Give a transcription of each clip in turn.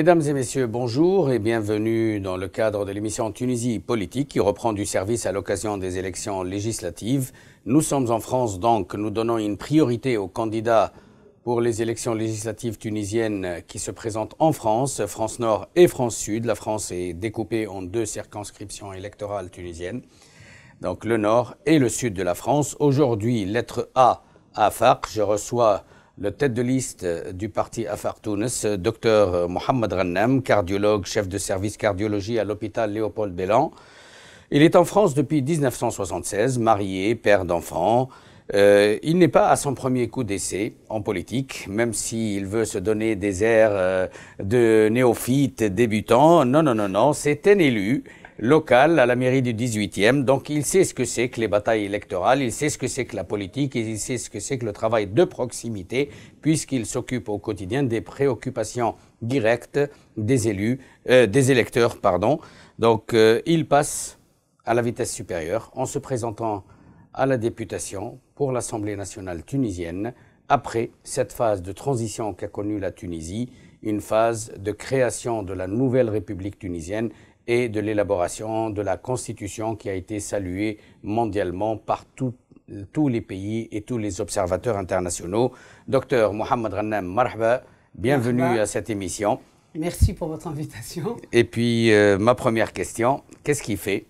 Mesdames et messieurs, bonjour et bienvenue dans le cadre de l'émission Tunisie politique qui reprend du service à l'occasion des élections législatives. Nous sommes en France donc, nous donnons une priorité aux candidats pour les élections législatives tunisiennes qui se présentent en France, France Nord et France Sud. La France est découpée en deux circonscriptions électorales tunisiennes, donc le Nord et le Sud de la France. Aujourd'hui, lettre A à FARC, je reçois le tête de liste euh, du parti Afar Tunis, euh, docteur euh, Mohamed Rannam, cardiologue, chef de service cardiologie à l'hôpital Léopold Bellan. Il est en France depuis 1976, marié, père d'enfants. il n'est pas à son premier coup d'essai en politique, même s'il veut se donner des airs de néophyte débutant. Non, non, non, non, c'est un élu local à la mairie du 18e. Donc il sait ce que c'est que les batailles électorales, il sait ce que c'est que la politique, et il sait ce que c'est que le travail de proximité, puisqu'il s'occupe au quotidien des préoccupations directes des élus, euh, des électeurs, pardon. Donc euh, il passe à la vitesse supérieure en se présentant à la députation pour l'Assemblée nationale tunisienne après cette phase de transition qu'a connue la Tunisie, une phase de création de la nouvelle République tunisienne et de l'élaboration de la Constitution qui a été saluée mondialement par tous les pays et tous les observateurs internationaux. Docteur Mohamed Rannam Marhaba, bienvenue à cette émission. Merci pour votre invitation. Et puis, euh, ma première question, qu'est-ce qui fait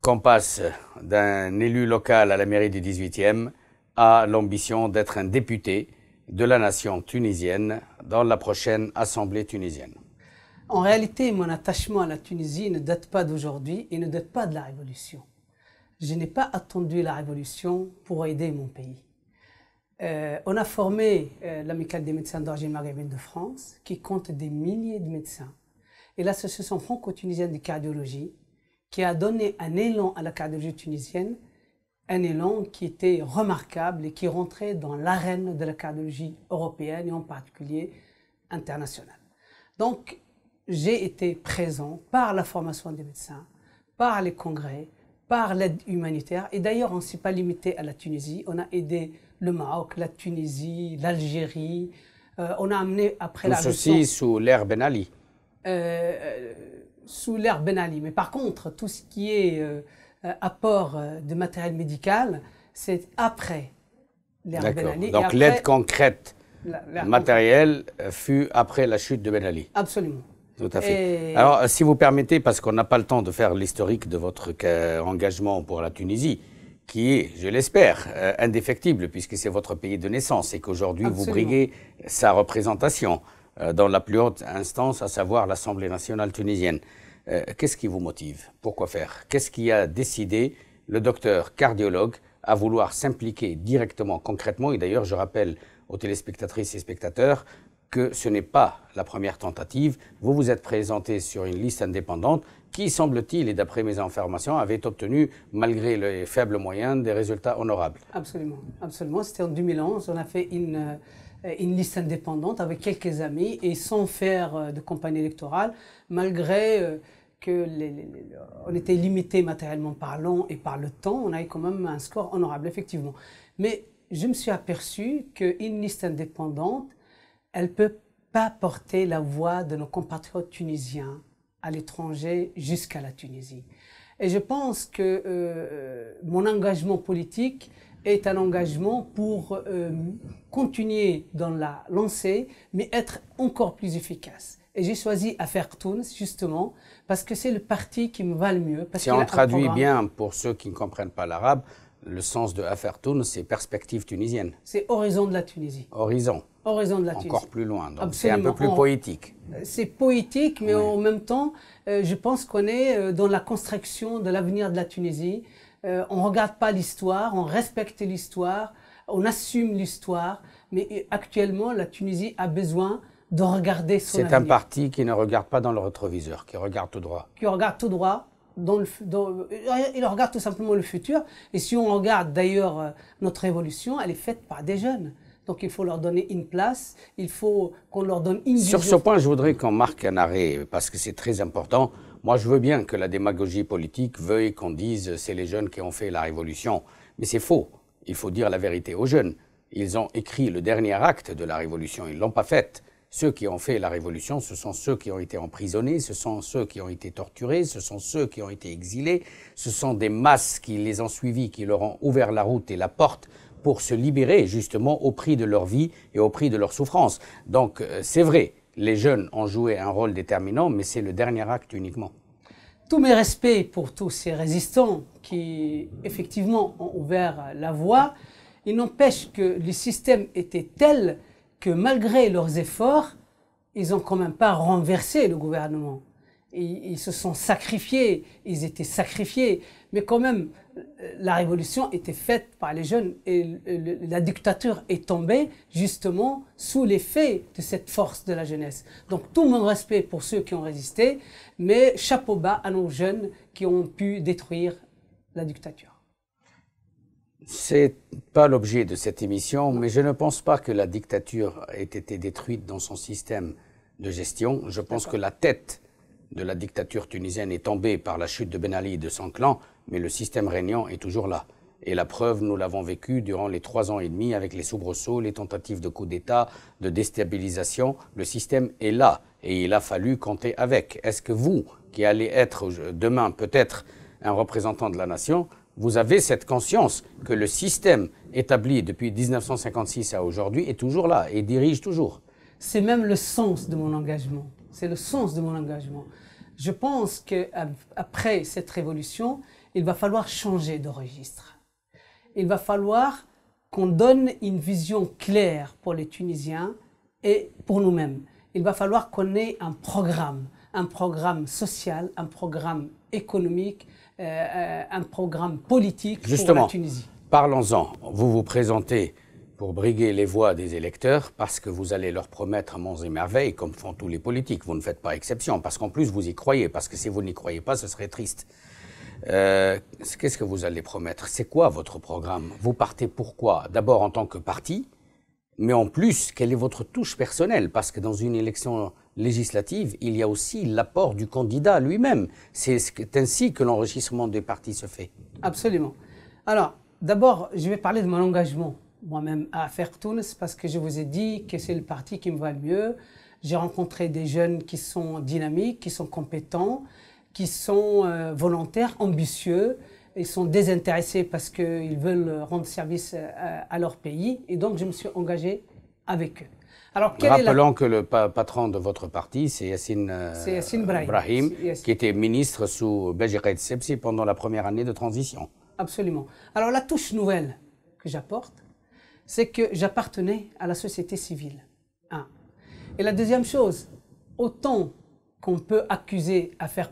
qu'on passe d'un élu local à la mairie du 18e à l'ambition d'être un député de la nation tunisienne dans la prochaine Assemblée tunisienne en réalité, mon attachement à la Tunisie ne date pas d'aujourd'hui et ne date pas de la Révolution. Je n'ai pas attendu la Révolution pour aider mon pays. Euh, on a formé euh, l'Amicale des médecins d'origine maghrébine de France, qui compte des milliers de médecins, et l'Association franco-tunisienne de cardiologie, qui a donné un élan à la cardiologie tunisienne, un élan qui était remarquable et qui rentrait dans l'arène de la cardiologie européenne et en particulier internationale. Donc, j'ai été présent par la formation des médecins, par les congrès, par l'aide humanitaire. Et d'ailleurs, on ne s'est pas limité à la Tunisie. On a aidé le Maroc, la Tunisie, l'Algérie. Euh, on a amené après Tout la ceci sous l'ère Ben Ali. Euh, euh, sous l'ère Ben Ali. Mais par contre, tout ce qui est apport de matériel médical, c'est après l'ère Ben Ali. Donc l'aide concrète matérielle fut après la chute de Ben Ali. Absolument. Tout à fait. Alors, si vous permettez, parce qu'on n'a pas le temps de faire l'historique de votre engagement pour la Tunisie, qui est, je l'espère, euh, indéfectible, puisque c'est votre pays de naissance et qu'aujourd'hui vous briguez sa représentation euh, dans la plus haute instance, à savoir l'Assemblée nationale tunisienne. Euh, qu'est-ce qui vous motive Pourquoi faire Qu'est-ce qui a décidé le docteur cardiologue à vouloir s'impliquer directement, concrètement Et d'ailleurs, je rappelle aux téléspectatrices et spectateurs que ce n'est pas la première tentative. Vous vous êtes présenté sur une liste indépendante qui, semble-t-il, et d'après mes informations, avait obtenu, malgré les faibles moyens, des résultats honorables. Absolument, absolument. C'était en 2011. On a fait euh, une, liste indépendante avec quelques amis et sans faire euh, de campagne électorale, malgré euh, que les, on était limité matériellement parlant et par le temps, on a quand même un score honorable, effectivement. Mais je me suis aperçu qu'une liste indépendante elle ne peut pas porter la voix de nos compatriotes tunisiens à l'étranger jusqu'à la Tunisie. Et je pense que euh, mon engagement politique est un engagement pour euh, continuer dans la lancée, mais être encore plus efficace. Et j'ai choisi Affaire Tunis, justement, parce que c'est le parti qui me va le mieux. Parce si on traduit bien, pour ceux qui ne comprennent pas l'arabe, le sens de Affaire Tunis, c'est perspective tunisienne. C'est horizon de la Tunisie. Horizon de la Tunisie. Encore plus loin, donc c'est un peu plus oh, poétique. C'est poétique, mais en même temps, euh, je pense qu'on est euh, dans la construction de l'avenir de la Tunisie. Euh, on ne regarde pas l'histoire, on respecte l'histoire, on assume l'histoire, mais actuellement, la Tunisie a besoin de regarder son C'est un parti qui ne regarde pas dans le rétroviseur, qui regarde tout droit. Qui regarde tout droit, dans le, il regarde tout simplement le futur. Et si on regarde d'ailleurs notre évolution, elle est faite par des jeunes. Donc il faut leur donner une place, il faut qu'on leur donne une Sur ce point, je voudrais qu'on marque un arrêt, parce que c'est très important. Moi, je veux bien que la démagogie politique veuille qu'on dise c'est les jeunes qui ont fait la révolution. Mais c'est faux. Il faut dire la vérité aux jeunes. Ils ont écrit le dernier acte de la révolution, ils ne l'ont pas fait. Ceux qui ont fait la révolution, ce sont ceux qui ont été emprisonnés, ce sont ceux qui ont été torturés, ce sont ceux qui ont été exilés, ce sont des masses qui les ont suivis, qui leur ont ouvert la route et la porte pour se libérer justement au prix de leur vie et au prix de leur souffrance. Donc euh, c'est vrai, les jeunes ont joué un rôle déterminant, mais c'est le dernier acte uniquement. Tous mes respects pour tous ces résistants qui effectivement ont ouvert la voie. Il n'empêche que le système était tel que malgré leurs efforts, ils n'ont quand même pas renversé le gouvernement ils, se sont sacrifiés, ils étaient sacrifiés, mais quand même, la révolution était faite par les jeunes et la dictature est tombée justement sous l'effet de cette force de la jeunesse. Donc tout mon respect pour ceux qui ont résisté, mais chapeau bas à nos jeunes qui ont pu détruire la dictature. C'est pas l'objet de cette émission, mais je ne pense pas que la dictature ait été détruite dans son système de gestion. Je pense que la tête de la dictature tunisienne est tombée par la chute de Ben Ali et de son clan, mais le système régnant est toujours là. Et la preuve, nous l'avons vécu durant les trois ans et demi avec les soubresauts, les tentatives de coup d'État, de déstabilisation. Le système est là et il a fallu compter avec. Est-ce que vous, qui allez être euh, demain peut-être un représentant de la nation, vous avez cette conscience que le système établi depuis 1956 à aujourd'hui est toujours là et dirige toujours C'est même le sens de mon engagement. C'est le sens de mon engagement. Je pense qu'après cette révolution, il va falloir changer de registre. Il va falloir qu'on donne une vision claire pour les Tunisiens et pour nous-mêmes. Il va falloir qu'on ait un programme, un programme social, un programme économique, euh, euh, un programme politique pour la Tunisie. Justement, Parlons-en. Vous vous présentez pour briguer les voix des électeurs parce que vous allez leur promettre monts et merveilles, comme font tous les politiques. Vous ne faites pas exception, parce qu'en plus vous y croyez, parce que si vous n'y croyez pas, ce serait triste. Euh, Qu'est-ce que vous allez promettre C'est quoi votre programme Vous partez pourquoi D'abord en tant que parti, mais en plus, quelle est votre touche personnelle Parce que dans une élection législative, il y a aussi l'apport du candidat lui-même. C'est ainsi que l'enregistrement des partis se fait. Absolument. Alors, d'abord, je vais parler de mon engagement moi-même à faire Tunis parce que je vous ai dit que c'est le parti qui me va le mieux. J'ai rencontré des jeunes qui sont dynamiques, qui sont compétents, qui sont euh, volontaires, ambitieux. Ils sont désintéressés parce qu'ils veulent rendre service euh, à, leur pays. Et donc, je me suis engagé avec eux. Alors, Rappelons que le patron de votre parti, c'est Yassine, euh, Ibrahim, Brahim, qui était ministre sous de Sepsi pendant la première année de transition. Absolument. Alors, la touche nouvelle que j'apporte, c'est que j'appartenais à la société civile. Et la deuxième chose, autant qu'on peut accuser à faire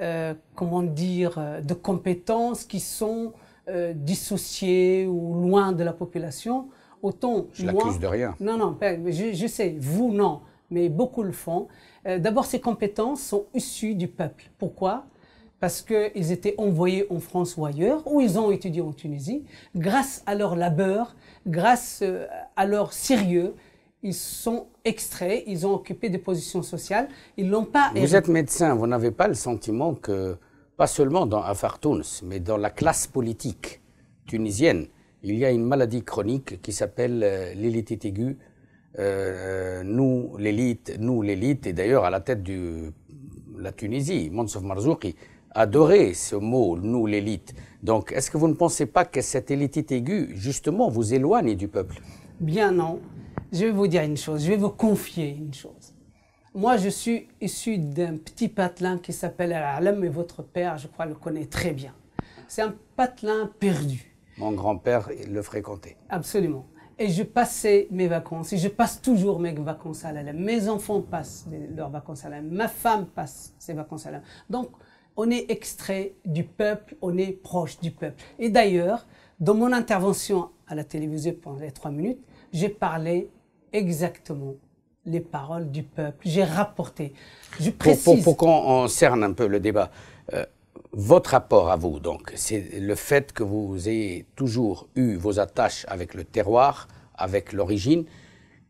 euh, comment dire, euh, de compétences qui sont euh, dissociées ou loin de la population, autant je l'accuse de rien. Non, non, je, sais, vous non, mais beaucoup le font. D'abord, ces compétences sont issues du peuple. Pourquoi parce qu'ils étaient envoyés en France ou ailleurs, ou ils ont étudié en Tunisie. Grâce à leur labeur, grâce euh, à leur sérieux, ils sont extraits, ils ont occupé des positions sociales, ils l'ont pas... Vous êtes médecin, vous n'avez pas le sentiment que, pas seulement dans Afar mais dans la classe politique tunisienne, il y a une maladie chronique qui s'appelle euh, l'élite aiguë, euh, nous l'élite, nous l'élite, et d'ailleurs à la tête de la Tunisie, Mansouf Marzouki, Adorer ce mot, nous, l'élite. Donc, est-ce que vous ne pensez pas que cette élite aiguë, justement, vous éloigne du peuple Bien non. Je vais vous dire une chose, je vais vous confier une chose. Moi, je suis issu d'un petit patelin qui s'appelle Al-Alam et votre père, je crois, le connaît très bien. C'est un patelin perdu. Mon grand-père le fréquentait. Absolument. Et je passais mes vacances, et je passe toujours mes vacances à l'Alam. Mes enfants passent leurs vacances à l'Alam. Ma femme passe ses vacances à Al-Alam. Donc, on est extrait du peuple, on est proche du peuple. Et d'ailleurs, dans mon intervention à la télévision pendant les trois minutes, j'ai parlé exactement les paroles du peuple, j'ai rapporté. Je précise. Pour, qu'on cerne un peu le débat, euh, votre rapport à vous, donc, c'est le fait que vous ayez toujours eu vos attaches avec le terroir, avec l'origine.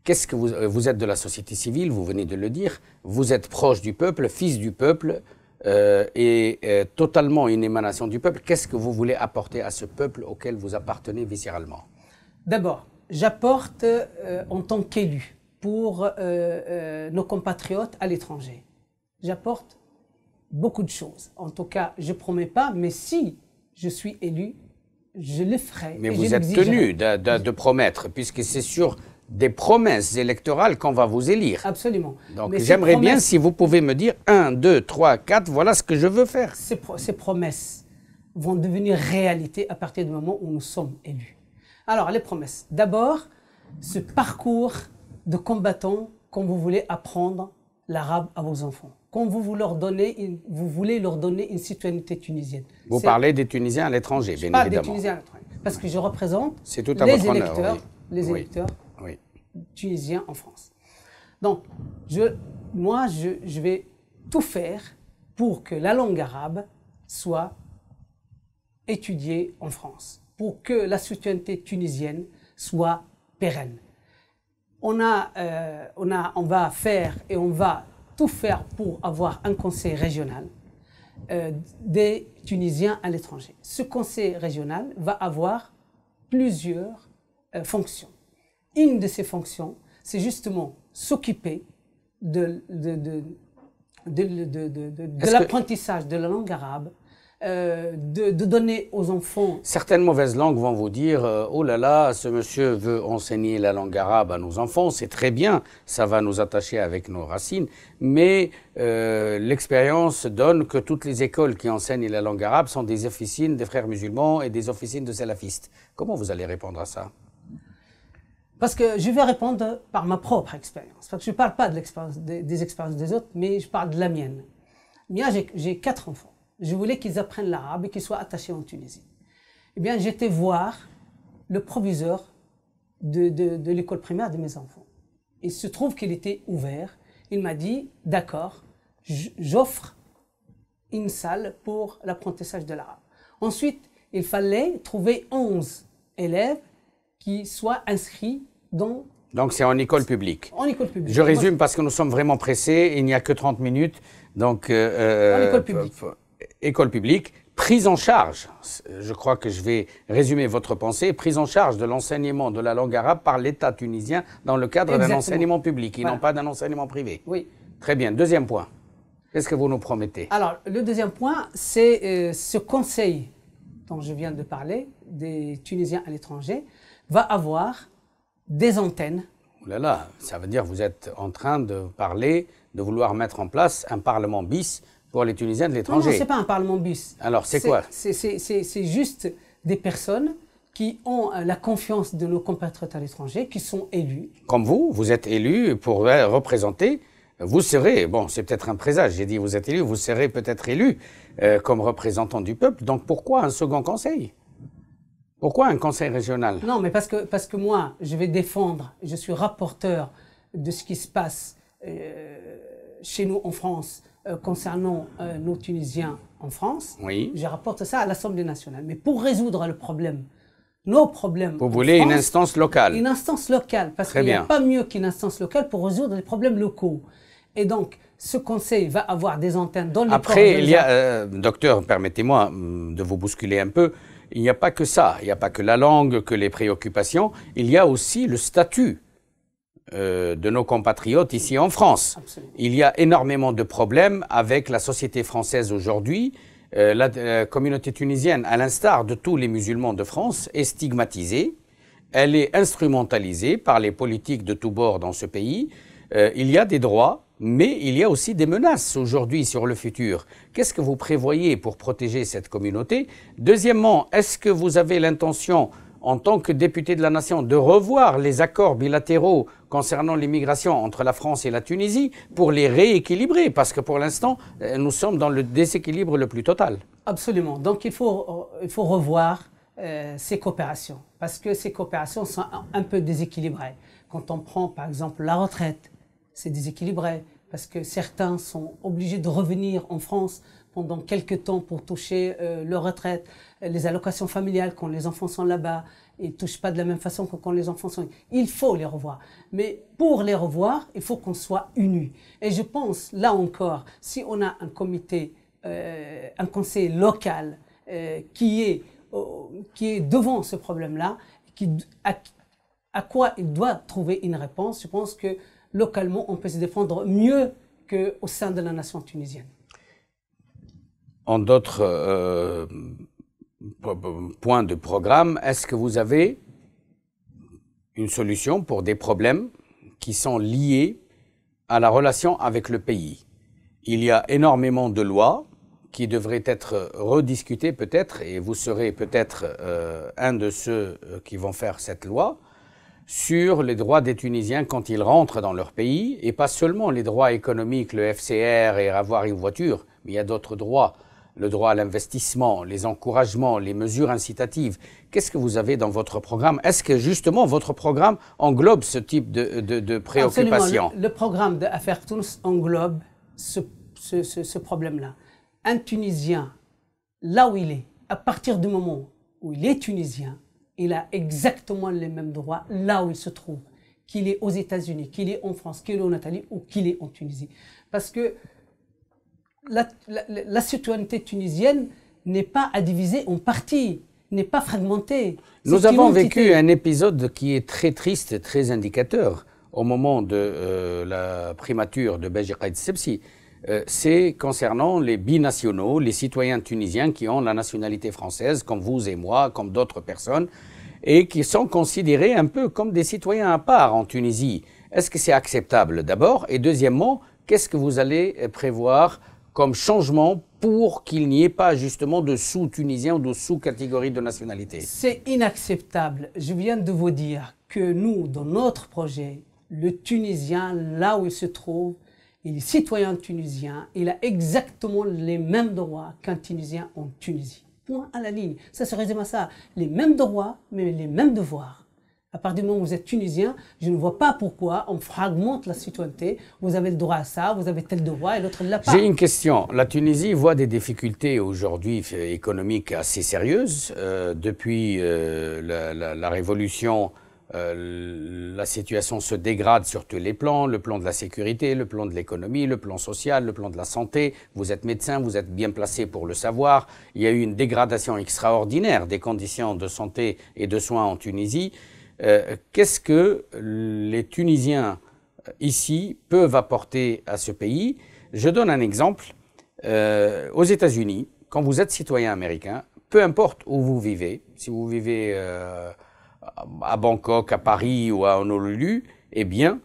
Qu'est-ce que vous euh, êtes de la société civile, vous venez de le dire, vous êtes proche du peuple, fils du peuple, euh, et euh, totalement une émanation du peuple, qu'est-ce que vous voulez apporter à ce peuple auquel vous appartenez viscéralement D'abord, j'apporte euh, en tant qu'élu pour nos compatriotes à l'étranger. J'apporte beaucoup de choses. En tout cas, je ne promets pas, mais si je suis élu, je le ferai. Mais vous êtes tenu de, promettre, puisque c'est sûr des promesses électorales qu'on va vous élire. Absolument. Donc j'aimerais bien si vous pouvez me dire 1, 2, 3, 4, voilà ce que je veux faire. Ces, ces promesses vont devenir réalité à partir du moment où nous sommes élus. Alors les promesses. D'abord, ce parcours de combattants quand vous voulez apprendre l'arabe à vos enfants. Quand vous, vous, leur vous voulez leur donner une citoyenneté tunisienne. Vous parlez des Tunisiens à l'étranger, bien pas Des Tunisiens à l'étranger, parce que je représente les, électeurs, les électeurs Tunisien en France. Donc, moi, je, vais tout faire pour que la langue arabe soit étudiée en France, pour que la citoyenneté tunisienne soit pérenne. On, euh, va faire et on va tout faire pour avoir un conseil régional euh, des Tunisiens à l'étranger. Ce conseil régional va avoir plusieurs euh, fonctions une de ses fonctions, c'est justement s'occuper de, de, l'apprentissage de la langue arabe, euh, de, donner aux enfants. Certaines mauvaises langues vont vous dire euh, Oh là là, ce monsieur veut enseigner la langue arabe à nos enfants, c'est très bien, ça va nous attacher avec nos racines. Mais euh, l'expérience donne que toutes les écoles qui enseignent la langue arabe sont des officines des frères musulmans et des officines de salafistes. Comment vous allez répondre à ça parce que je vais répondre par ma propre expérience. Parce que je ne parle pas de des, expériences des autres, mais je parle de la mienne. Moi, j'ai quatre enfants. Je voulais qu'ils apprennent l'arabe et qu'ils soient attachés en Tunisie. Eh bien, j'étais voir le proviseur de, de l'école primaire de mes enfants. Il se trouve qu'il était ouvert. Il m'a dit, d'accord, j'offre une salle pour l'apprentissage de l'arabe. Ensuite, il fallait trouver 11 élèves qui soient inscrits donc c'est en école publique. En école publique. Je résume parce que nous sommes vraiment pressés, il n'y a que 30 minutes. Donc euh, euh, en école publique. Euh, école publique, prise en charge. Je crois que je vais résumer votre pensée. Prise en charge de l'enseignement de la langue arabe par l'État tunisien dans le cadre d'un enseignement public et n'ont non pas d'un enseignement privé. Oui. Très bien. Deuxième point. Qu'est-ce que vous nous promettez Alors le deuxième point, c'est ce conseil dont je viens de parler des Tunisiens à l'étranger va avoir des antennes. Là là, ça veut dire que vous êtes en train de parler, de vouloir mettre en place un parlement bis pour les Tunisiens de l'étranger. Non, non ce n'est pas un parlement bis. Alors, c'est quoi C'est juste des personnes qui ont euh, la confiance de nos compatriotes à l'étranger, qui sont élus. Comme vous, vous êtes élu pour euh, représenter. Euh, vous serez, bon, c'est peut-être un présage, j'ai dit vous êtes élu, vous serez peut-être élu comme représentant du peuple. Donc pourquoi un second conseil pourquoi un conseil régional Non, mais parce que, parce que moi, je vais défendre, je suis rapporteur de ce qui se passe euh, chez nous en France euh, concernant euh, nos Tunisiens en France. Oui. Je rapporte ça à l'Assemblée nationale. Mais pour résoudre le problème, nos problèmes. Vous voulez une instance locale Une instance locale, parce qu'il n'y a pas mieux qu'une instance locale pour résoudre les problèmes locaux. Et donc, ce conseil va avoir des antennes dans les Après, il y a, docteur, permettez-moi hum, de vous bousculer un peu il n'y a pas que ça, il n'y a pas que la langue, que les préoccupations, il y a aussi le statut euh, de nos compatriotes ici en France. Il y a énormément de problèmes avec la société française aujourd'hui. Euh, la, communauté tunisienne, à l'instar de tous les musulmans de France, est stigmatisée. Elle est instrumentalisée par les politiques de tous bords dans ce pays. Euh, il y a des droits mais il y a aussi des menaces aujourd'hui sur le futur. Qu'est-ce que vous prévoyez pour protéger cette communauté Deuxièmement, est-ce que vous avez l'intention, en tant que député de la nation, de revoir les accords bilatéraux concernant l'immigration entre la France et la Tunisie pour les rééquilibrer Parce que pour l'instant, euh, nous sommes dans le déséquilibre le plus total. Absolument. Donc il faut, euh, il faut revoir euh, ces coopérations, parce que ces coopérations sont un peu déséquilibrées. Quand on prend par exemple la retraite, c'est déséquilibré parce que certains sont obligés de revenir en France pendant quelques temps pour toucher euh, leur retraite, les allocations familiales quand les enfants sont là-bas, ils ne touchent pas de la même façon que quand les enfants sont... Il faut les revoir. Mais pour les revoir, il faut qu'on soit unis. Et je pense, là encore, si on a un comité, euh, un conseil local euh, qui, est, qui est devant ce problème-là, qui, à, à quoi il doit trouver une réponse, je pense que localement, on peut se défendre mieux qu'au sein de la nation tunisienne. En d'autres euh, points de programme, est-ce que vous avez une solution pour des problèmes qui sont liés à la relation avec le pays Il y a énormément de lois qui devraient être rediscutées peut-être, et vous serez peut-être euh, un de ceux euh, qui vont faire cette loi sur les droits des Tunisiens quand ils rentrent dans leur pays, et pas seulement les droits économiques, le FCR et avoir une voiture, mais il y a d'autres droits, le droit à l'investissement, les encouragements, les mesures incitatives. Qu'est-ce que vous avez dans votre programme Est-ce que justement votre programme englobe ce type de, de, préoccupation Absolument. Le, programme d'Affaires Tunis englobe ce problème-là. Un Tunisien, là où il est, à partir du moment où il est Tunisien, il a exactement les mêmes droits là où il se trouve, qu'il est aux États-Unis, qu'il est en France, qu'il est en Italie ou qu'il est en Tunisie. Parce que la, citoyenneté tunisienne n'est pas à diviser en parties, n'est pas fragmentée. Nous avons vécu un épisode qui est très triste, très indicateur, au moment de euh, la primature de Béji Qaïd Sepsi euh, c'est concernant les binationaux, les citoyens tunisiens qui ont la nationalité française, comme vous et moi, comme d'autres personnes, et qui sont considérés un peu comme des citoyens à part en Tunisie. Est-ce que c'est acceptable d'abord Et deuxièmement, qu'est-ce que vous allez euh, prévoir comme changement pour qu'il n'y ait pas justement de sous-tunisiens ou de sous-catégories de nationalité C'est inacceptable. Je viens de vous dire que nous, dans notre projet, le Tunisien, là où il se trouve, il est citoyen tunisien, il a exactement les mêmes droits qu'un Tunisien en Tunisie. Point à la ligne. Ça se résume à ça. Les mêmes droits, mais les mêmes devoirs. À partir du moment où vous êtes tunisien, je ne vois pas pourquoi on fragmente la citoyenneté. Vous avez le droit à ça, vous avez tel droit et l'autre ne l'a pas. J'ai une question. La Tunisie voit des difficultés aujourd'hui euh, économiques assez sérieuses. Euh, depuis euh, la, révolution euh, la situation se dégrade sur tous les plans, le plan de la sécurité, le plan de l'économie, le plan social, le plan de la santé. Vous êtes médecin, vous êtes bien placé pour le savoir. Il y a eu une dégradation extraordinaire des conditions de santé et de soins en Tunisie. Euh, qu'est-ce que les Tunisiens euh, ici peuvent apporter à ce pays Je donne un exemple. aux États-Unis, quand vous êtes citoyen américain, peu importe où vous vivez, si vous vivez à Bangkok, à Paris ou à Honolulu, eh bien,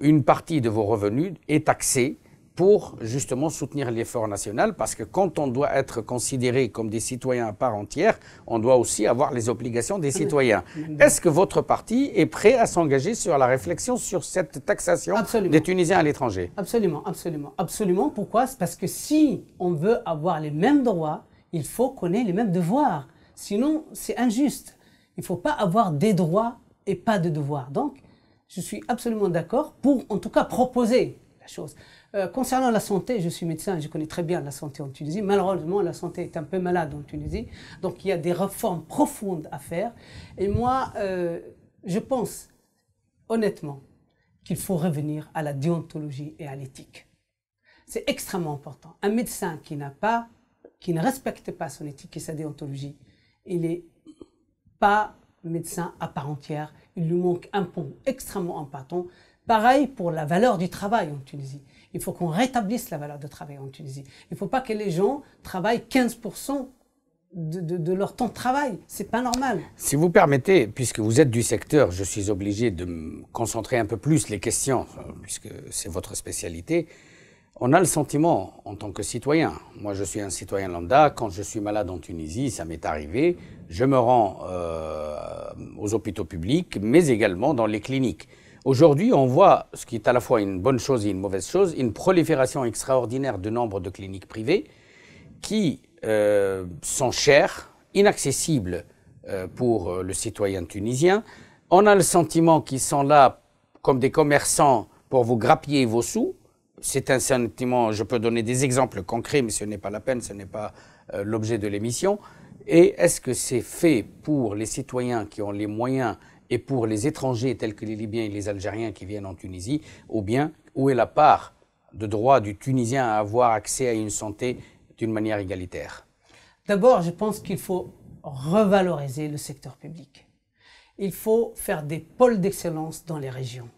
une partie de vos revenus est taxée pour justement soutenir l'effort national, parce que quand on doit être considéré comme des citoyens à part entière, on doit aussi avoir les obligations des citoyens. Mm-hmm. Est-ce que votre parti est prêt à s'engager sur la réflexion sur cette taxation des Tunisiens à l'étranger Absolument, absolument, absolument. Pourquoi parce que si on veut avoir les mêmes droits, il faut qu'on ait les mêmes devoirs. Sinon, c'est injuste. Il ne faut pas avoir des droits et pas de devoirs. Donc, je suis absolument d'accord pour, en tout cas, proposer la chose. Euh, concernant la santé, je suis médecin, je connais très bien la santé en Tunisie. Malheureusement, la santé est un peu malade en Tunisie. Donc, il y a des réformes profondes à faire. Et moi, euh, je pense honnêtement qu'il faut revenir à la déontologie et à l'éthique. C'est extrêmement important. Un médecin qui n'a pas, qui ne respecte pas son éthique et sa déontologie, il est pas médecin à part entière. Il lui manque un pont extrêmement important. Pareil pour la valeur du travail en Tunisie. Il faut qu'on rétablisse la valeur du travail en Tunisie. Il ne faut pas que les gens travaillent 15% de, leur temps de travail. C'est pas normal. Si vous permettez, puisque vous êtes du secteur, je suis obligé de me concentrer un peu plus les questions, euh, puisque c'est votre spécialité. On a le sentiment, en tant que citoyen, moi je suis un citoyen lambda, quand je suis malade en Tunisie, ça m'est arrivé, je me rends euh, aux hôpitaux publics, mais également dans les cliniques. Aujourd'hui, on voit, ce qui est à la fois une bonne chose et une mauvaise chose, une prolifération extraordinaire de nombre de cliniques privées qui euh, sont chères, inaccessibles euh, pour le citoyen tunisien. On a le sentiment qu'ils sont là comme des commerçants pour vous grappiller vos sous c'est un sentiment, je peux donner des exemples concrets, mais ce n'est pas la peine, ce n'est pas euh, l'objet de l'émission. Et est-ce que c'est fait pour les citoyens qui ont les moyens et pour les étrangers tels que les Libyens et les Algériens qui viennent en Tunisie, ou bien où est la part de droit du Tunisien à avoir accès à une santé d'une manière égalitaire D'abord, je pense qu'il faut revaloriser le secteur public. Il faut faire des pôles d'excellence dans les régions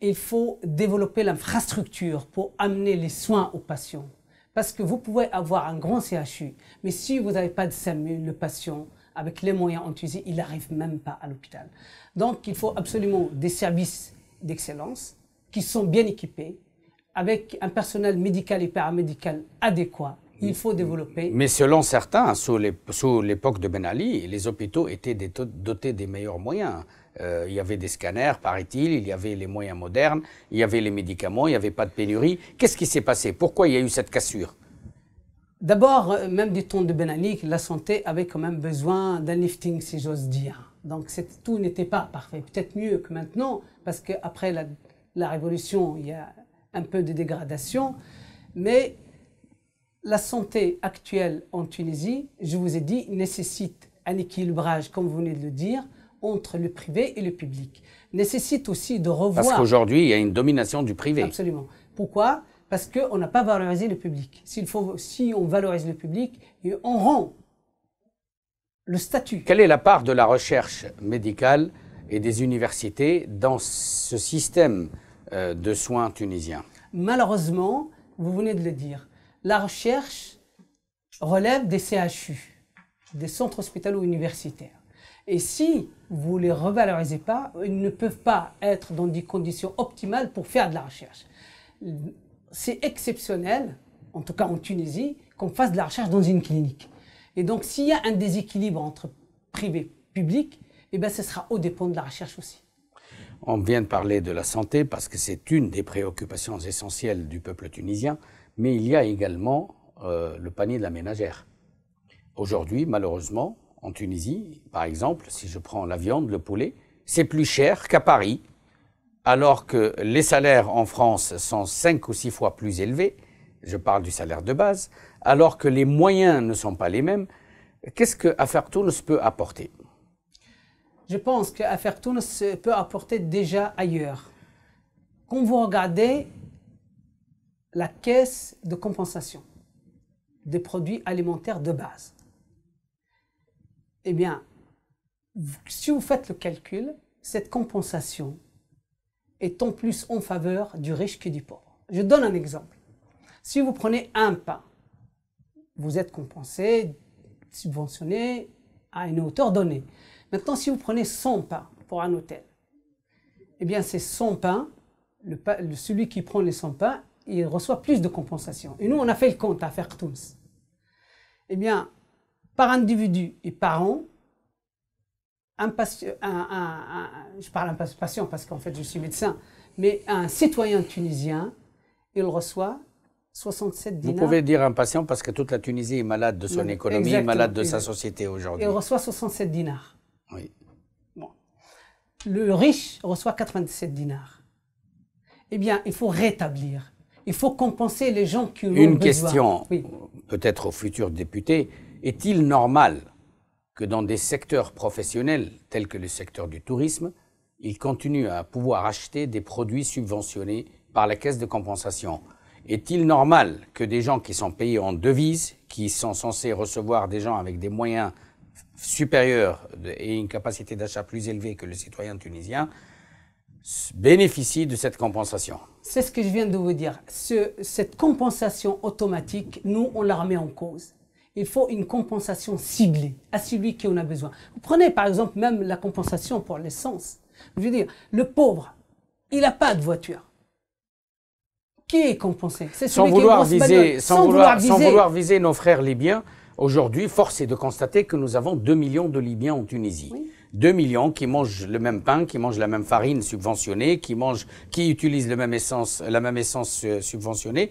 il faut développer l'infrastructure pour amener les soins aux patients. Parce que vous pouvez avoir un grand CHU, mais si vous n'avez pas de SAMU, e le patient, avec les moyens Tunisie, il n'arrive même pas à l'hôpital. Donc il faut absolument des services d'excellence qui sont bien équipés, avec un personnel médical et paramédical adéquat il faut développer. Mais selon certains, sous l'époque de Ben Ali, les hôpitaux étaient dotés des meilleurs moyens. Euh, il y avait des scanners, paraît-il, il y avait les moyens modernes, il y avait les médicaments, il n'y avait pas de pénurie. Qu'est-ce qui s'est passé Pourquoi il y a eu cette cassure D'abord, euh, même du temps de Ben Ali, la santé avait quand même besoin d'un lifting, si j'ose dire. Donc tout n'était pas parfait. Peut-être mieux que maintenant, parce qu'après la, la Révolution, il y a un peu de dégradation. Mais la santé actuelle en Tunisie, je vous ai dit, nécessite un équilibrage, comme vous venez de le dire, entre le privé et le public nécessite aussi de revoir. Parce qu'aujourd'hui, il y a une domination du privé. Absolument. Pourquoi Parce qu'on n'a pas valorisé le public. Faut, si on valorise le public, on rend le statut. Quelle est la part de la recherche médicale et des universités dans ce système euh, de soins tunisiens Malheureusement, vous venez de le dire, la recherche relève des CHU, des centres hospitalo-universitaires. Et si vous les revalorisez pas, ils ne peuvent pas être dans des conditions optimales pour faire de la recherche. C'est exceptionnel, en tout cas en Tunisie, qu'on fasse de la recherche dans une clinique. Et donc, s'il y a un déséquilibre entre privé et public, eh bien, ce sera au dépend de la recherche aussi. On vient de parler de la santé parce que c'est une des préoccupations essentielles du peuple tunisien, mais il y a également euh, le panier de la ménagère. Aujourd'hui, malheureusement, en Tunisie, par exemple, si je prends la viande, le poulet, c'est plus cher qu'à Paris, alors que les salaires en France sont cinq ou six fois plus élevés, je parle du salaire de base, alors que les moyens ne sont pas les mêmes, qu'est-ce que ne peut apporter Je pense que tourne peut apporter déjà ailleurs. Quand vous regardez la caisse de compensation des produits alimentaires de base, eh bien, si vous faites le calcul, cette compensation est en plus en faveur du riche que du pauvre. Je donne un exemple. Si vous prenez un pain, vous êtes compensé, subventionné à une hauteur donnée. Maintenant, si vous prenez 100 pains pour un hôtel, eh bien, c'est 100 pains. celui qui prend les 100 pains, il reçoit plus de compensation. Et nous, on a fait le compte à tous Eh bien, par individu et par an, un, patient, je parle un patient parce qu'en fait je suis médecin, mais un citoyen tunisien, il reçoit 67 dinars. Vous pouvez dire un patient parce que toute la Tunisie est malade de son économie, malade de sa société aujourd'hui. Il reçoit 67 dinars. Oui. Le riche reçoit 97 dinars. Eh bien, il faut rétablir. Il faut compenser les gens qui ont besoin. Une question, peut-être au futur député. Est-il normal que dans des secteurs professionnels tels que le secteur du tourisme, ils continuent à pouvoir acheter des produits subventionnés par la caisse de compensation Est-il normal que des gens qui sont payés en devises, qui sont censés recevoir des gens avec des moyens supérieurs et une capacité d'achat plus élevée que le citoyen tunisien, bénéficient de cette compensation. C'est ce que je viens de vous dire. cette compensation automatique, nous, on la remet en cause il faut une compensation ciblée à celui qui en a besoin. Vous prenez par exemple même la compensation pour l'essence. Je veux dire, le pauvre, il n'a pas de voiture. Qui est compensé C'est celui sans vouloir qui viser, sans, vouloir, nos frères libyens, aujourd'hui, force est de constater que nous avons 2 millions de Libyens en Tunisie. 2 millions qui mangent le même pain, qui mangent la même farine subventionnée, qui mangent, qui utilisent le même la même essence euh, subventionnée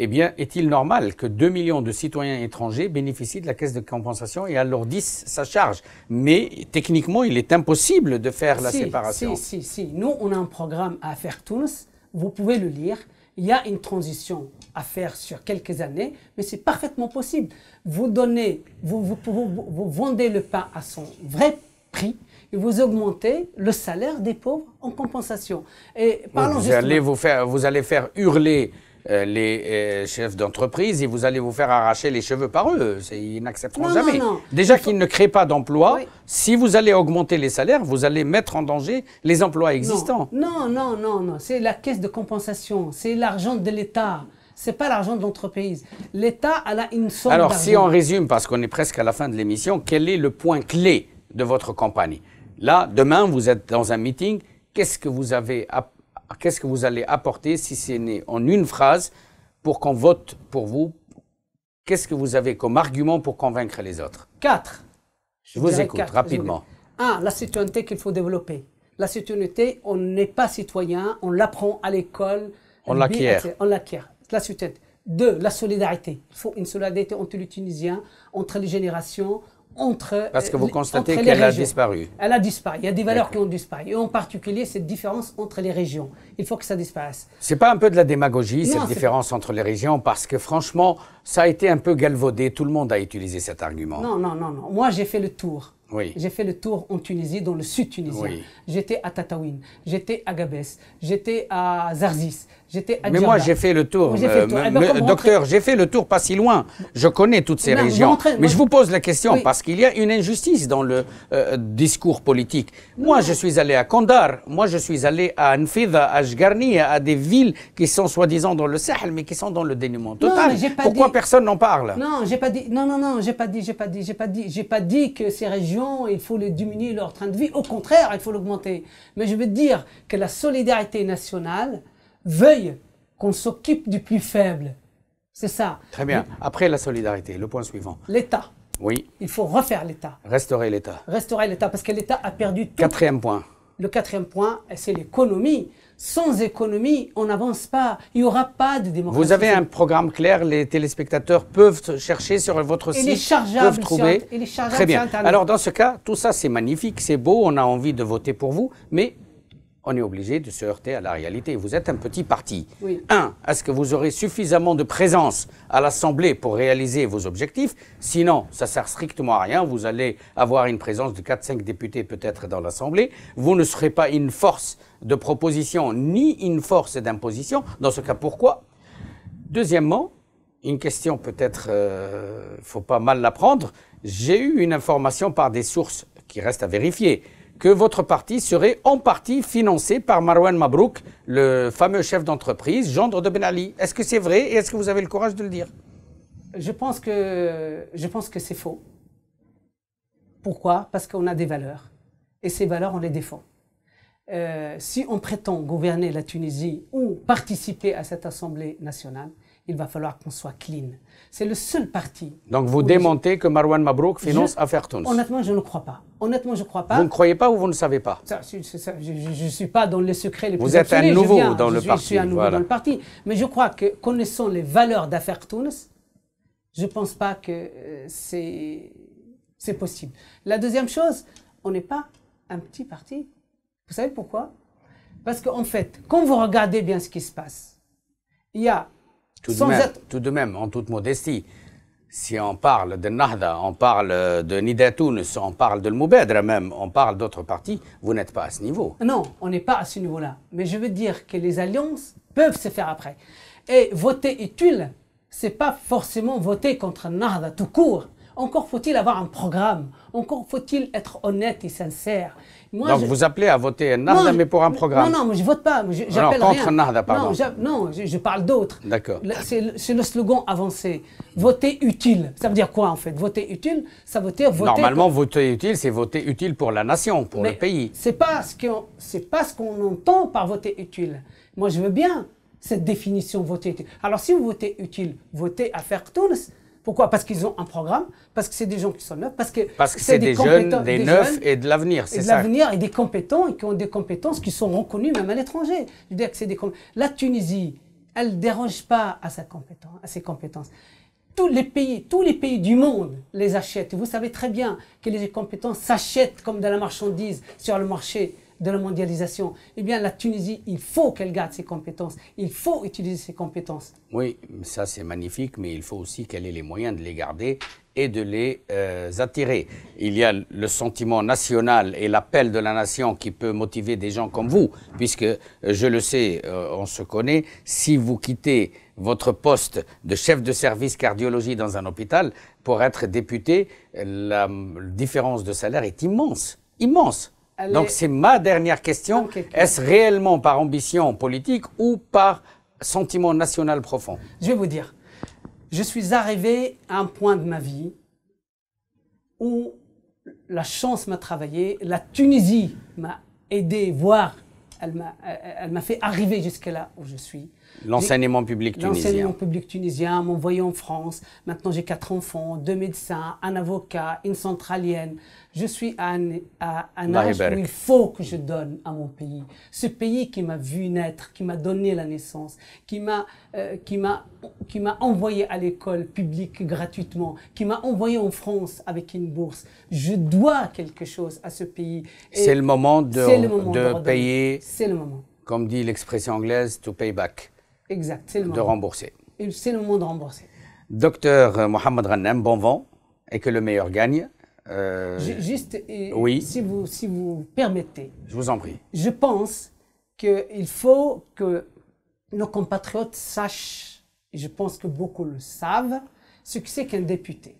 eh bien, est-il normal que 2 millions de citoyens étrangers bénéficient de la caisse de compensation et 10 sa charge Mais techniquement, il est impossible de faire la séparation. Si, si, si. Nous, on a un programme à faire tous. Vous pouvez le lire. Il y a une transition à faire sur quelques années, mais c'est parfaitement possible. Vous donnez, vous, vous, vendez le pain à son vrai prix et vous augmentez le salaire des pauvres en compensation. Et parlons vous, allez vous, faire, vous allez faire hurler euh, les euh, chefs d'entreprise et vous allez vous faire arracher les cheveux par eux. Ils n'accepteront jamais. Déjà qu'ils ne créent pas d'emplois, si vous allez augmenter les salaires, vous allez mettre en danger les emplois existants. Non, non, non, non. C'est la caisse de compensation, c'est l'argent de l'État. ce n'est pas l'argent de l'entreprise. L'État a une somme Alors, si on résume, parce qu'on est presque à la fin de l'émission, quel est le point clé de votre campagne Là, demain, vous êtes dans un meeting. Qu'est-ce que vous avez à qu'est-ce que vous allez apporter si c'est né en une phrase pour qu'on vote pour vous Qu'est-ce que vous avez comme argument pour convaincre les autres Quatre. Je, vous écoute rapidement. Un, la citoyenneté qu'il faut développer. La citoyenneté, on n'est pas citoyen, on l'apprend à l'école. On l'acquiert. On l'acquiert. La citoyenneté. Deux, la solidarité. Il faut une solidarité entre les Tunisiens, entre les générations, entre. Euh, parce que vous constatez qu'elle a disparu. Elle a disparu. Il y a des valeurs qui ont disparu. Et en particulier, cette différence entre les régions. Il faut que ça disparaisse. C'est pas un peu de la démagogie, cette différence entre les régions, parce que franchement, ça a été un peu galvaudé. Tout le monde a utilisé cet argument. Non, non, non. non. Moi, j'ai fait le tour. J'ai fait le tour en Tunisie, dans le sud tunisien. J'étais à Tataouine, j'étais à Gabès, j'étais à Zarzis, j'étais à Mais moi, j'ai fait le tour. Euh, eh ben, docteur, j'ai fait le tour pas si loin. Je connais toutes ces régions. mais je vous pose la question parce qu'il y a une injustice dans le euh, discours politique. Moi, je suis allé à Kandar, moi, je suis allé à Anfida, à Jgarni, à des villes qui sont soi-disant dans le Sahel, mais qui sont dans le dénuement total. Pourquoi personne n'en parle Non, j'ai pas dit. Non, non, non, j'ai pas dit, j'ai pas dit, j'ai pas dit, j'ai pas dit que ces régions il faut les diminuer leur train de vie. Au contraire, il faut l'augmenter. Mais je veux dire que la solidarité nationale veuille qu'on s'occupe du plus faible. C'est ça. Très bien. Après la solidarité, le point suivant. L'État. Oui. Il faut refaire l'État. Restaurer l'État. Restaurer l'État, parce que l'État a perdu tout. Quatrième point. Le quatrième point, c'est l'économie. Sans économie, on n'avance pas. Il n'y aura pas de démocratie. Vous avez un programme clair, les téléspectateurs peuvent chercher sur votre site, et les peuvent trouver. Très bien. Alors dans ce cas, tout ça c'est magnifique, c'est beau, on a envie de voter pour vous, mais on est obligé de se heurter à la réalité. Vous êtes un petit parti. Un, est-ce que vous aurez suffisamment de présence à l'Assemblée pour réaliser vos objectifs Sinon, ça ne sert strictement à rien. Vous allez avoir une présence de 4-5 députés peut-être dans l'Assemblée. Vous ne serez pas une force de proposition ni une force d'imposition. Dans ce cas, pourquoi Deuxièmement, une question peut-être, il euh, faut pas mal la prendre. J'ai eu une information par des sources qui restent à vérifier que votre parti serait en partie financé par Marwan Mabrouk, le fameux chef d'entreprise, gendre de Ben Ali. Est-ce que c'est vrai et est-ce que vous avez le courage de le dire Je pense que, je pense que c'est faux. Pourquoi Parce qu'on a des valeurs. Et ces valeurs, on les défend. Euh, si on prétend gouverner la Tunisie ou participer à cette Assemblée nationale, il va falloir qu'on soit clean. C'est le seul parti. Donc vous démentez que Marwan Mabrouk finance je... Affaires Tunis Honnêtement, je ne crois pas. Honnêtement, je crois pas. Vous ne croyez pas ou vous ne savez pas ça, Je ne suis pas dans les secrets les vous Vous êtes à un nouveau dans le parti. Je suis un nouveau dans le parti. Mais je crois que connaissant les valeurs d'Affaires Tunis, je ne pense pas que euh, c'est possible. La deuxième chose, on n'est pas un petit parti. Vous savez pourquoi Parce qu'en fait, quand vous regardez bien ce qui se passe, il y a... Tout, de même, tout de même, en toute modestie, si on parle de Nahda, on parle de Nida on parle de Moubedra même, on parle d'autres partis, vous n'êtes pas à ce niveau. Non, on n'est pas à ce niveau-là. Mais je veux dire que les alliances peuvent se faire après. Et voter utile, c'est pas forcément voter contre Nahda tout court. Encore faut-il avoir un programme. Encore faut-il être honnête et sincère. Donc vous appelez à voter Narda, mais pour un programme. Non, non, je je vote pas. Je, non, contre pardon. Non, je, parle d'autres. D'accord. C'est le slogan avancé. Voter utile. Ça veut dire quoi, en fait Voter utile, ça veut dire voter... Normalement, voter utile, c'est voter utile pour la nation, pour le pays. C'est pas ce qu'on entend par voter utile. Moi, je veux bien cette définition voter utile. Alors, si vous votez utile, votez à faire tous' Pourquoi Parce qu'ils ont un programme, parce que c'est des gens qui sont neufs, parce que, c'est des, jeunes, des, neufs et de l'avenir, c'est ça. De l'avenir et des compétents et qui ont des compétences qui sont reconnues même à l'étranger. Je veux que c'est des La Tunisie, elle ne dérange pas à, sa compétence, à ses compétences. Tous les pays, tous les pays du monde les achètent. Vous savez très bien que les compétences s'achètent comme de la marchandise sur le marché de la mondialisation, eh bien la Tunisie, il faut qu'elle garde ses compétences, il faut utiliser ses compétences. Oui, ça c'est magnifique, mais il faut aussi qu'elle ait les moyens de les garder et de les euh, attirer. Il y a le sentiment national et l'appel de la nation qui peut motiver des gens comme vous, puisque euh, je le sais, euh, on se connaît, si vous quittez votre poste de chef de service cardiologie dans un hôpital pour être député, la différence de salaire est immense, immense. Donc c'est ma dernière question. Est-ce réellement par ambition politique ou par sentiment national profond Je vais vous dire, je suis arrivé à un point de ma vie où la chance m'a travaillé, la Tunisie m'a aidé, voire elle m'a fait arriver jusqu'à là où je suis. L'enseignement public tunisien. L'enseignement public tunisien, m'envoyer en France. Maintenant, j'ai quatre enfants, deux médecins, un avocat, une centralienne. Je suis à un, âge où il faut que je donne à mon pays. Ce pays qui m'a vu naître, qui m'a donné la naissance, qui m'a euh, m'a envoyé à l'école publique gratuitement, qui m'a envoyé en France avec une bourse. Je dois quelque chose à ce pays. C'est le moment de, de payer. C'est le moment. Comme dit l'expression anglaise, to pay back. Exact, de rembourser. C'est le moment de rembourser. Docteur Mohamed Rannem, bon vent et que le meilleur gagne. Euh, juste, oui. si, vous, si vous permettez. Je vous en prie. Je pense qu'il faut que nos compatriotes sachent, et je pense que beaucoup le savent, ce que c'est qu'un député.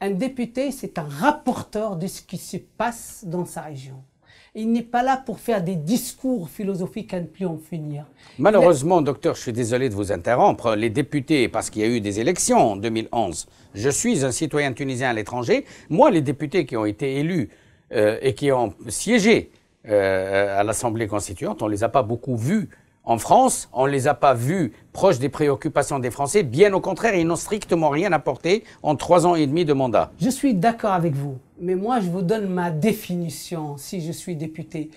Un député, c'est un rapporteur de ce qui se passe dans sa région. Il n'est pas là pour faire des discours philosophiques à ne plus en finir. Malheureusement, docteur, je suis désolé de vous interrompre. Les députés, parce qu'il y a eu des élections en 2011, je suis un citoyen tunisien à l'étranger. Moi, les députés qui ont été élus euh, et qui ont siégé euh, à l'Assemblée constituante, on ne les a pas beaucoup vus en France, on ne les a pas vus proches des préoccupations des Français. Bien au contraire, ils n'ont strictement rien apporté en trois ans et demi de mandat. Je suis d'accord avec vous, mais moi je vous donne ma définition si je suis député.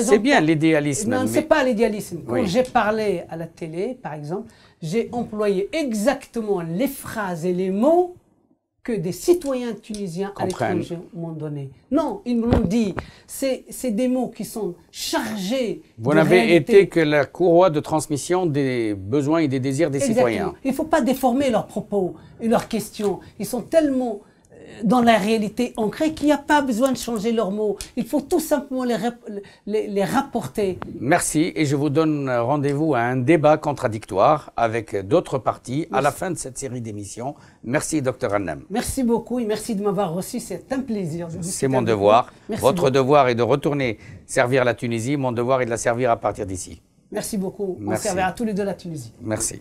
C'est bien l'idéalisme. Non, c'est pas l'idéalisme. Quand j'ai parlé à la télé, par exemple, j'ai employé exactement les phrases et les mots que des citoyens tunisiens à m'ont donné. Non, ils me l'ont dit. C'est des mots qui sont chargés. Vous n'avez été que la courroie de transmission des besoins et des désirs des citoyens. Il ne faut pas déformer leurs propos et leurs questions. Ils sont tellement dans la réalité ancrée qu'il n'y a pas besoin de changer leurs mots. Il faut tout simplement les, les, rapporter. Merci et je vous donne rendez-vous à un débat contradictoire avec d'autres parties à la fin de cette série d'émissions. Merci, docteur Annem. Merci beaucoup et merci de m'avoir reçu. C'est un plaisir. C'est mon devoir. Votre devoir est de retourner servir la Tunisie. Mon devoir est de la servir à partir d'ici. Merci beaucoup. On servira tous les deux la Tunisie. Merci.